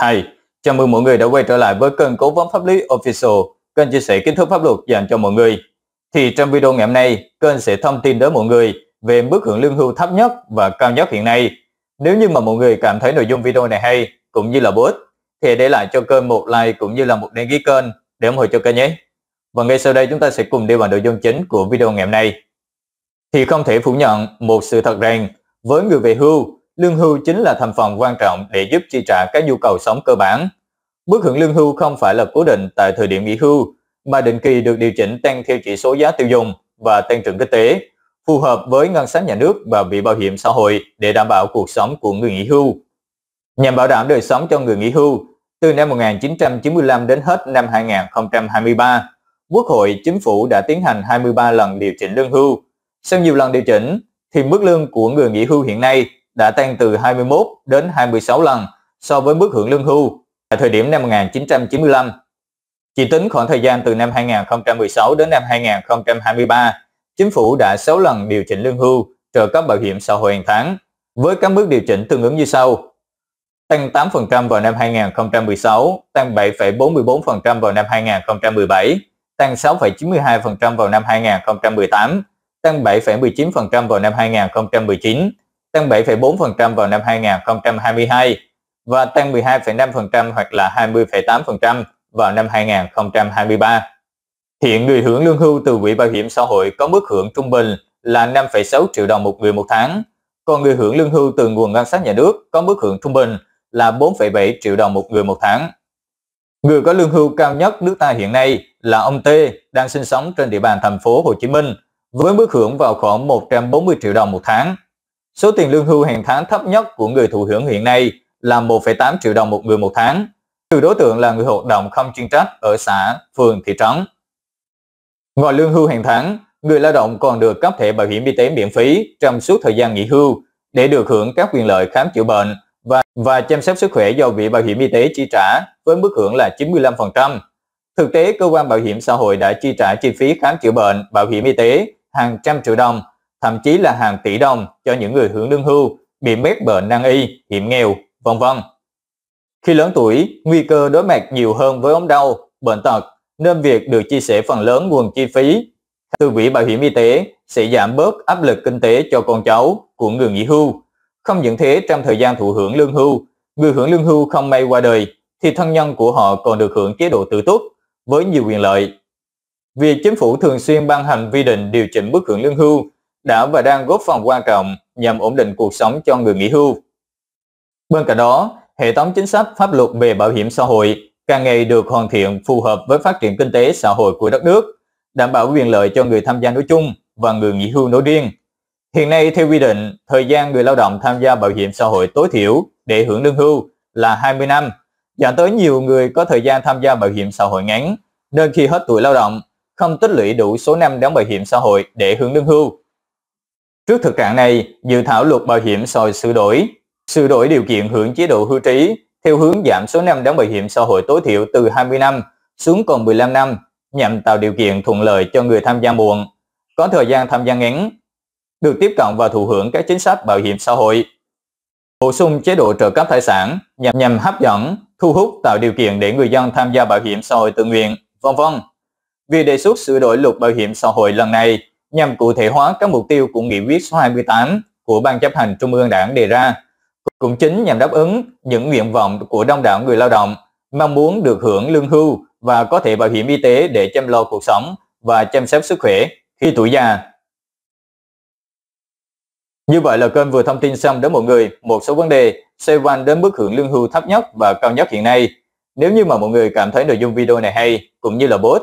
Hai, chào mừng mọi người đã quay trở lại với kênh Cố vấn Pháp lý Official, kênh chia sẻ kiến thức pháp luật dành cho mọi người. Thì trong video ngày hôm nay, kênh sẽ thông tin đến mọi người về mức hưởng lương hưu thấp nhất và cao nhất hiện nay. Nếu như mà mọi người cảm thấy nội dung video này hay cũng như là bổ ích, thì để lại cho kênh một like cũng như là một đăng ký kênh để ủng hộ cho kênh nhé. Và ngay sau đây chúng ta sẽ cùng đi vào nội dung chính của video ngày hôm nay. Thì không thể phủ nhận một sự thật rằng với người về hưu lương hưu chính là thành phần quan trọng để giúp chi trả các nhu cầu sống cơ bản. Mức hưởng lương hưu không phải là cố định tại thời điểm nghỉ hưu, mà định kỳ được điều chỉnh tăng theo chỉ số giá tiêu dùng và tăng trưởng kinh tế, phù hợp với ngân sách nhà nước và vị bảo hiểm xã hội để đảm bảo cuộc sống của người nghỉ hưu. Nhằm bảo đảm đời sống cho người nghỉ hưu, từ năm 1995 đến hết năm 2023, Quốc hội, Chính phủ đã tiến hành 23 lần điều chỉnh lương hưu. Sau nhiều lần điều chỉnh, thì mức lương của người nghỉ hưu hiện nay đã tăng từ 21 đến 26 lần so với mức hưởng lương hưu tại thời điểm năm 1995. Chỉ tính khoảng thời gian từ năm 2016 đến năm 2023, chính phủ đã 6 lần điều chỉnh lương hưu, trợ cấp bảo hiểm xã hội hàng tháng với các mức điều chỉnh tương ứng như sau. Tăng 8% vào năm 2016, tăng 7,44% vào năm 2017, tăng 6,92% vào năm 2018, tăng 7,19% vào năm 2019 tăng 7,4% vào năm 2022 và tăng 12,5% hoặc là 20,8% vào năm 2023. Hiện người hưởng lương hưu từ quỹ bảo hiểm xã hội có mức hưởng trung bình là 5,6 triệu đồng một người một tháng, còn người hưởng lương hưu từ nguồn ngân sách nhà nước có mức hưởng trung bình là 4,7 triệu đồng một người một tháng. Người có lương hưu cao nhất nước ta hiện nay là ông T đang sinh sống trên địa bàn thành phố Hồ Chí Minh với mức hưởng vào khoảng 140 triệu đồng một tháng. Số tiền lương hưu hàng tháng thấp nhất của người thụ hưởng hiện nay là 1,8 triệu đồng một người một tháng, trừ đối tượng là người hoạt động không chuyên trách ở xã, phường, thị trấn. Ngoài lương hưu hàng tháng, người lao động còn được cấp thẻ bảo hiểm y tế miễn phí trong suốt thời gian nghỉ hưu để được hưởng các quyền lợi khám chữa bệnh và và chăm sóc sức khỏe do Quỹ Bảo hiểm Y tế chi trả với mức hưởng là 95%. Thực tế, cơ quan bảo hiểm xã hội đã chi trả chi phí khám chữa bệnh, bảo hiểm y tế hàng trăm triệu đồng thậm chí là hàng tỷ đồng cho những người hưởng lương hưu, bị mét bệnh nan y, hiểm nghèo, vân vân. Khi lớn tuổi, nguy cơ đối mặt nhiều hơn với ốm đau, bệnh tật, nên việc được chia sẻ phần lớn nguồn chi phí từ quỹ bảo hiểm y tế sẽ giảm bớt áp lực kinh tế cho con cháu của người nghỉ hưu. Không những thế, trong thời gian thụ hưởng lương hưu, người hưởng lương hưu không may qua đời thì thân nhân của họ còn được hưởng chế độ tử túc với nhiều quyền lợi. Việc chính phủ thường xuyên ban hành quy định điều chỉnh mức hưởng lương hưu đã và đang góp phần quan trọng nhằm ổn định cuộc sống cho người nghỉ hưu. Bên cạnh đó, hệ thống chính sách pháp luật về bảo hiểm xã hội càng ngày được hoàn thiện phù hợp với phát triển kinh tế xã hội của đất nước, đảm bảo quyền lợi cho người tham gia nói chung và người nghỉ hưu nói riêng. Hiện nay, theo quy định, thời gian người lao động tham gia bảo hiểm xã hội tối thiểu để hưởng lương hưu là 20 năm. Dẫn tới nhiều người có thời gian tham gia bảo hiểm xã hội ngắn, nên khi hết tuổi lao động, không tích lũy đủ số năm đóng bảo hiểm xã hội để hưởng lương hưu. Trước thực trạng này, dự thảo luật bảo hiểm xã hội sửa đổi, sửa đổi điều kiện hưởng chế độ hưu trí theo hướng giảm số năm đóng bảo hiểm xã hội tối thiểu từ 20 năm xuống còn 15 năm nhằm tạo điều kiện thuận lợi cho người tham gia muộn, có thời gian tham gia ngắn, được tiếp cận và thụ hưởng các chính sách bảo hiểm xã hội. Bổ sung chế độ trợ cấp thai sản nhằm nhằm hấp dẫn, thu hút tạo điều kiện để người dân tham gia bảo hiểm xã hội tự nguyện, vân vân. vì đề xuất sửa đổi luật bảo hiểm xã hội lần này nhằm cụ thể hóa các mục tiêu của Nghị quyết số 28 của Ban chấp hành Trung ương Đảng đề ra, cũng chính nhằm đáp ứng những nguyện vọng của đông đảo người lao động mong muốn được hưởng lương hưu và có thể bảo hiểm y tế để chăm lo cuộc sống và chăm sóc sức khỏe khi tuổi già. Như vậy là kênh vừa thông tin xong đến mọi người một số vấn đề xoay quanh đến mức hưởng lương hưu thấp nhất và cao nhất hiện nay. Nếu như mà mọi người cảm thấy nội dung video này hay cũng như là bốt